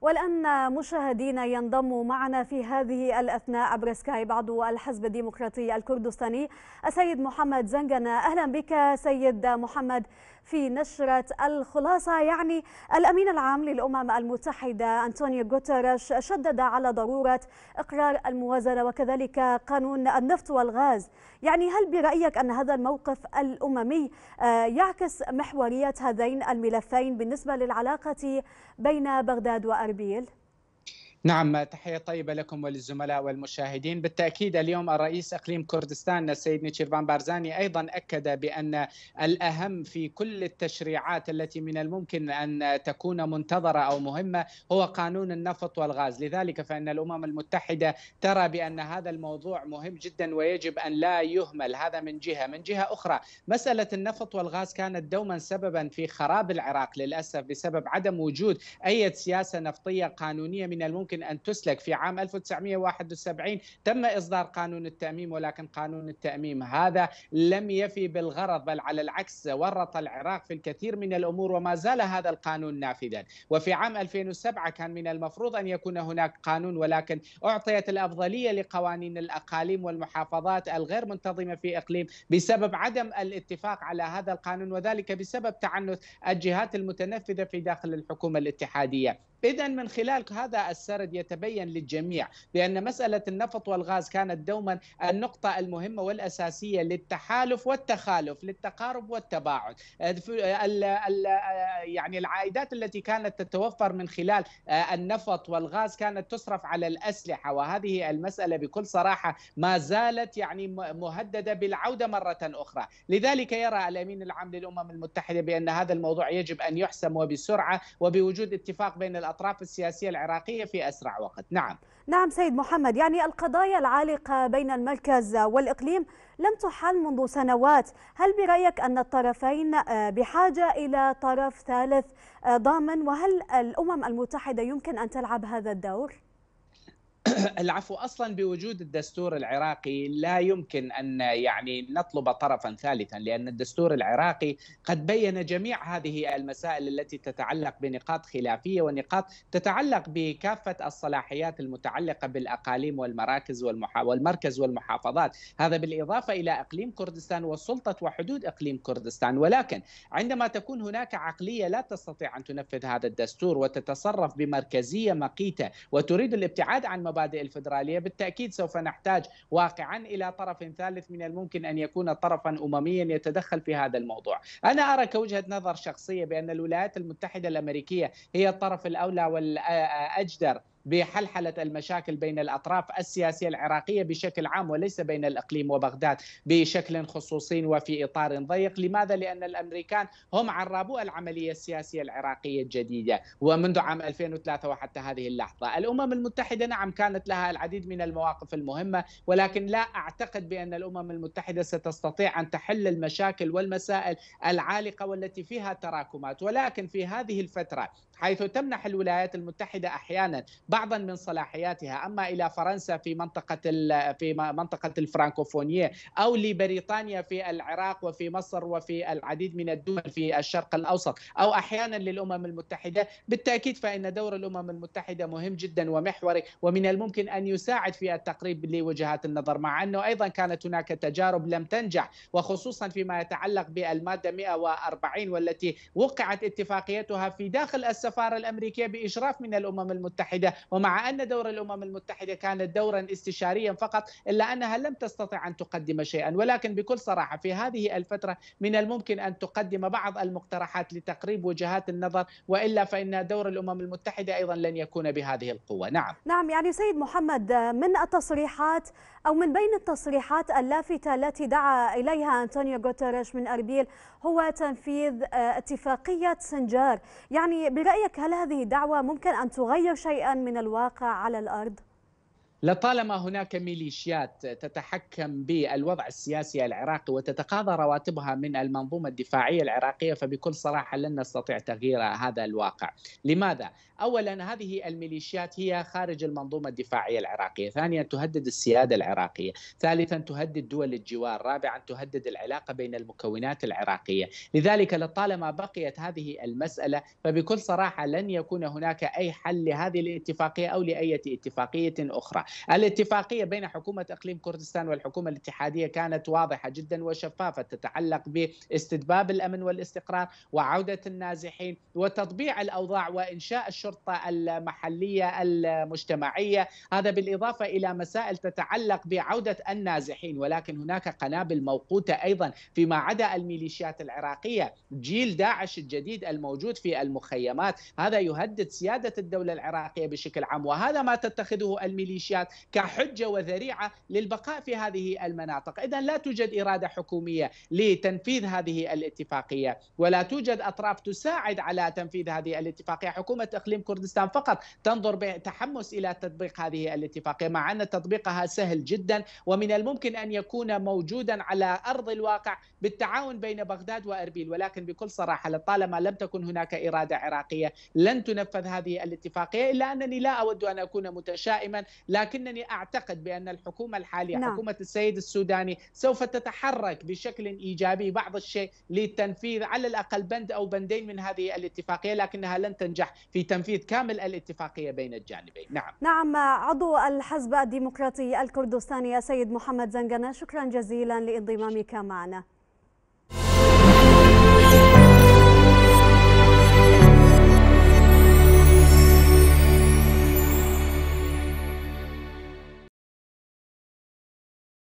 والآن مشاهدينا ينضم معنا في هذه الأثناء عبر سكايب عضو الحزب الديمقراطي الكردستاني السيد محمد زنجنا أهلا بك سيد محمد في نشرة الخلاصة يعني الأمين العام للأمم المتحدة أنطونيو غوتيريش شدد على ضرورة إقرار الموازنة وكذلك قانون النفط والغاز يعني هل برأيك أن هذا الموقف الأممي آه، يعكس محورية هذين الملفين بالنسبة للعلاقة بين بغداد وأربيل؟ نعم تحية طيبة لكم وللزملاء والمشاهدين بالتأكيد اليوم الرئيس أقليم كردستان السيد نيتشيرفان بارزاني أيضا أكد بأن الأهم في كل التشريعات التي من الممكن أن تكون منتظرة أو مهمة هو قانون النفط والغاز لذلك فإن الأمم المتحدة ترى بأن هذا الموضوع مهم جدا ويجب أن لا يهمل هذا من جهة من جهة أخرى مسألة النفط والغاز كانت دوما سببا في خراب العراق للأسف بسبب عدم وجود أي سياسة نفطية قانونية من الممكن يمكن أن تسلك في عام 1971 تم إصدار قانون التأميم ولكن قانون التأميم هذا لم يفي بالغرض بل على العكس ورط العراق في الكثير من الأمور وما زال هذا القانون نافذا وفي عام 2007 كان من المفروض أن يكون هناك قانون ولكن أعطيت الأفضلية لقوانين الأقاليم والمحافظات الغير منتظمة في إقليم بسبب عدم الاتفاق على هذا القانون وذلك بسبب تعنت الجهات المتنفذة في داخل الحكومة الاتحادية إذا من خلال هذا السرد يتبين للجميع بأن مسألة النفط والغاز كانت دوما النقطة المهمة والأساسية للتحالف والتخالف للتقارب والتباعد آه، آه، آه، يعني العائدات التي كانت تتوفر من خلال النفط والغاز كانت تصرف على الأسلحة وهذه المسألة بكل صراحة ما زالت يعني مهددة بالعودة مرة أخرى لذلك يرى الأمين العام للأمم المتحدة بأن هذا الموضوع يجب أن يحسم وبسرعة وبوجود اتفاق بين الأطراف السياسية العراقية في أسرع وقت نعم نعم سيد محمد يعني القضايا العالقة بين المركز والإقليم لم تحل منذ سنوات هل برأيك أن الطرفين آه، بحاجة إلى طرف ثالث آه، ضامن وهل الأمم المتحدة يمكن أن تلعب هذا الدور؟ العفو اصلا بوجود الدستور العراقي لا يمكن ان يعني نطلب طرفا ثالثا لان الدستور العراقي قد بين جميع هذه المسائل التي تتعلق بنقاط خلافيه ونقاط تتعلق بكافه الصلاحيات المتعلقه بالاقاليم والمراكز والمحا... والمركز والمحافظات، هذا بالاضافه الى اقليم كردستان وسلطه وحدود اقليم كردستان، ولكن عندما تكون هناك عقليه لا تستطيع ان تنفذ هذا الدستور وتتصرف بمركزيه مقيته وتريد الابتعاد عن مبادئ المبادئ الفدراليه بالتاكيد سوف نحتاج واقعا الى طرف ثالث من الممكن ان يكون طرفا امميا يتدخل في هذا الموضوع انا ارى كوجهه نظر شخصيه بان الولايات المتحده الامريكيه هي الطرف الاولى والاجدر بحلحله المشاكل بين الاطراف السياسيه العراقيه بشكل عام وليس بين الاقليم وبغداد بشكل خصوصي وفي اطار ضيق، لماذا؟ لان الامريكان هم عرابو العمليه السياسيه العراقيه الجديده ومنذ عام 2003 وحتى هذه اللحظه، الامم المتحده نعم كانت لها العديد من المواقف المهمه ولكن لا اعتقد بان الامم المتحده ستستطيع ان تحل المشاكل والمسائل العالقه والتي فيها تراكمات، ولكن في هذه الفتره حيث تمنح الولايات المتحده احيانا بعض بعضا من صلاحياتها اما الى فرنسا في منطقه في منطقه الفرانكوفونيه او لبريطانيا في العراق وفي مصر وفي العديد من الدول في الشرق الاوسط او احيانا للامم المتحده بالتاكيد فان دور الامم المتحده مهم جدا ومحوري ومن الممكن ان يساعد في التقريب لوجهات النظر مع انه ايضا كانت هناك تجارب لم تنجح وخصوصا فيما يتعلق بالماده 140 والتي وقعت اتفاقيتها في داخل السفاره الامريكيه باشراف من الامم المتحده ومع أن دور الأمم المتحدة كانت دورا استشاريا فقط إلا أنها لم تستطع أن تقدم شيئا ولكن بكل صراحة في هذه الفترة من الممكن أن تقدم بعض المقترحات لتقريب وجهات النظر وإلا فإن دور الأمم المتحدة أيضا لن يكون بهذه القوة نعم نعم يعني سيد محمد من التصريحات أو من بين التصريحات اللافتة التي دعا إليها أنطونيو غوتيريش من أربيل هو تنفيذ آه، اتفاقية سنجار يعني برأيك هل هذه الدعوة ممكن أن تغير شيئا من الواقع على الأرض لطالما هناك ميليشيات تتحكم بالوضع السياسي العراقي وتتقاضى رواتبها من المنظومه الدفاعيه العراقيه فبكل صراحه لن نستطيع تغيير هذا الواقع، لماذا؟ اولا هذه الميليشيات هي خارج المنظومه الدفاعيه العراقيه، ثانيا تهدد السياده العراقيه، ثالثا تهدد دول الجوار، رابعا تهدد العلاقه بين المكونات العراقيه، لذلك لطالما بقيت هذه المساله فبكل صراحه لن يكون هناك اي حل لهذه الاتفاقيه او لاي اتفاقيه اخرى. الاتفاقية بين حكومة إقليم كردستان والحكومة الاتحادية كانت واضحة جدا وشفافة تتعلق باستدباب الأمن والاستقرار وعودة النازحين وتطبيع الأوضاع وإنشاء الشرطة المحلية المجتمعية هذا بالإضافة إلى مسائل تتعلق بعودة النازحين ولكن هناك قنابل موقوتة أيضا فيما عدا الميليشيات العراقية جيل داعش الجديد الموجود في المخيمات هذا يهدد سيادة الدولة العراقية بشكل عام وهذا ما تتخذه الميليشيات الحريات كحجه وذريعه للبقاء في هذه المناطق، اذا لا توجد اراده حكوميه لتنفيذ هذه الاتفاقيه، ولا توجد اطراف تساعد على تنفيذ هذه الاتفاقيه، حكومه اقليم كردستان فقط تنظر بتحمس الى تطبيق هذه الاتفاقيه، مع ان تطبيقها سهل جدا ومن الممكن ان يكون موجودا على ارض الواقع بالتعاون بين بغداد واربيل، ولكن بكل صراحه لطالما لم تكن هناك اراده عراقيه لن تنفذ هذه الاتفاقيه، الا انني لا اود ان اكون متشائما، لكن لكنني أعتقد بأن الحكومة الحالية نعم. حكومة السيد السوداني سوف تتحرك بشكل إيجابي بعض الشيء لتنفيذ على الأقل بند أو بندين من هذه الاتفاقية لكنها لن تنجح في تنفيذ كامل الاتفاقية بين الجانبين نعم نعم عضو الحزب الديمقراطي الكردستاني السيد محمد زنقنا شكرا جزيلا لانضمامك معنا